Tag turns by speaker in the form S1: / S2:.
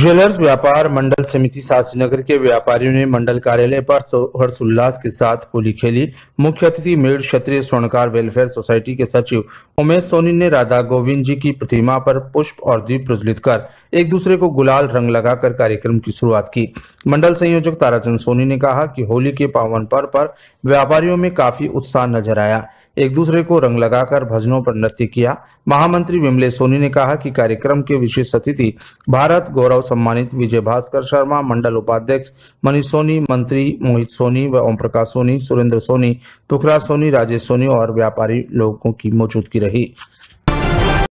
S1: jewellers व्यापार मंडल समिति शास्त्रीनगर के व्यापारियों ने मंडल कार्यालय पर हर्षोल्लास के साथ होली खेली मुख्य अतिथि मेड़ क्षत्रिय स्वर्णकार वेलफेयर सोसाइटी के सचिव उमेश सोनी ने राधा गोविंद जी की प्रतिमा पर पुष्प और दीप प्रज्वलित कर एक दूसरे को गुलाल रंग लगाकर कार्यक्रम की शुरुआत की मंडल संयोजक ताराचंद सोनी ने कहा कि होली के पावन पर्व पर व्यापारियों में काफी उत्साह नजर आया एक दूसरे को रंग लगाकर भजनों पर नृत्य किया महामंत्री विमलेश सोनी ने कहा कि कार्यक्रम के विशेष अतिथि भारत गौरव सम्मानित विजय भास्कर शर्मा मंडल उपाध्यक्ष मनीष सोनी मंत्री मोहित सोनी व ओम प्रकाश सोनी सुरेंद्र सोनी तुखरा सोनी राजेश सोनी और व्यापारी लोगों की मौजूदगी रही